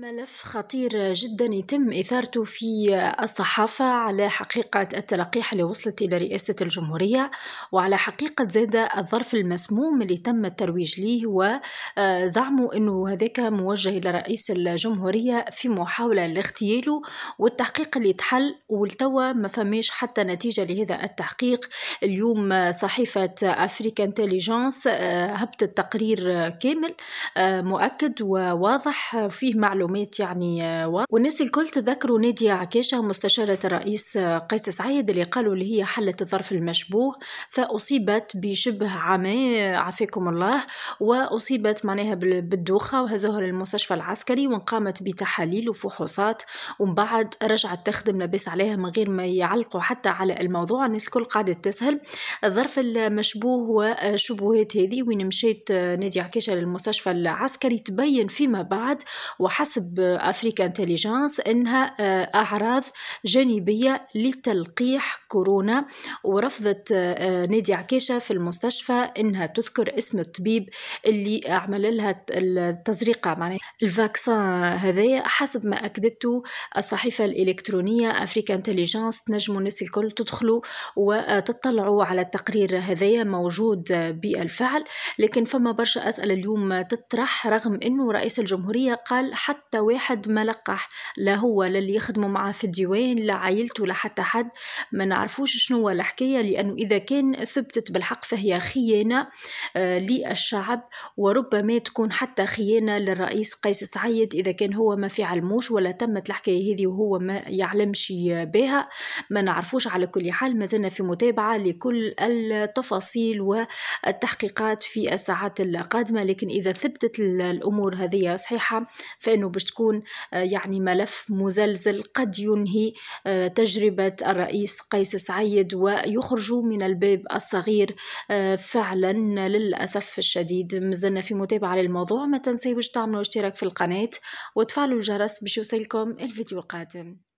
ملف خطير جدا يتم إثارته في الصحافة على حقيقة التلقيح اللي وصلت إلى رئاسة الجمهورية وعلى حقيقة زاد الظرف المسموم اللي تم الترويج ليه وزعموا آه، أنه هذاك موجه إلى رئيس الجمهورية في محاولة لاغتياله والتحقيق اللي تحل والتوا ما فماش حتى نتيجة لهذا التحقيق اليوم صحيفة أفريكا انتليجنس آه، هبت التقرير كامل آه، مؤكد وواضح فيه معلومات معلومات يعني آه، والناس الكل تذكروا نادية عكاشة مستشارة الرئيس آه، قيس سعيد اللي قالوا اللي هي حلت الظرف المشبوه فأصيبت بشبه عمى عافاكم الله وأصيبت معناها بالدوخة وهزوها للمستشفى العسكري وقامت بتحاليل وفحوصات ومن بعد رجعت تخدم لاباس عليها من غير ما يعلقوا حتى على الموضوع الناس الكل قاعدة تسهل الظرف المشبوه وشبهات هذه وين مشيت آه، نادية عكاشة للمستشفى العسكري تبين فيما بعد وحسب حسب أفريكا انتليجنس أنها آه، أعراض جانبية لتلقيح كورونا ورفضت آه، آه، نادي عكاشة في المستشفى أنها تذكر اسم الطبيب اللي عمل لها التزريقة معناها الفاكسان هذايا حسب ما أكدته الصحيفة الإلكترونية أفريكا انتليجنس تنجموا الناس الكل تدخلوا وتطلعوا على التقرير هذايا موجود بالفعل لكن فما برشا أسئلة اليوم تطرح رغم أنه رئيس الجمهورية قال حتى حتى واحد ما لقح لا هو لا اللي يخدموا معاه في الديوان لا عائلته لا حتى حد ما نعرفوش شنو الحكايه لانه اذا كان ثبتت بالحق فهي خيانه آه، للشعب وربما تكون حتى خيانه للرئيس قيس سعيد اذا كان هو ما في علموش ولا تمت الحكايه هذه وهو ما يعلمش بها ما نعرفوش على كل حال مازلنا في متابعه لكل التفاصيل والتحقيقات في الساعات القادمه لكن اذا ثبتت الامور هذه صحيحه فإن معين وباش تكون آه، يعني ملف مزلزل قد ينهي آه، تجربة الرئيس قيس سعيد ويخرجوا من الباب الصغير آه، فعلا للأسف الشديد مازلنا في متابعة للموضوع ما تنسيوش تعملوا اشتراك في القناة وتفعلوا الجرس باش يوصلكم الفيديو القادم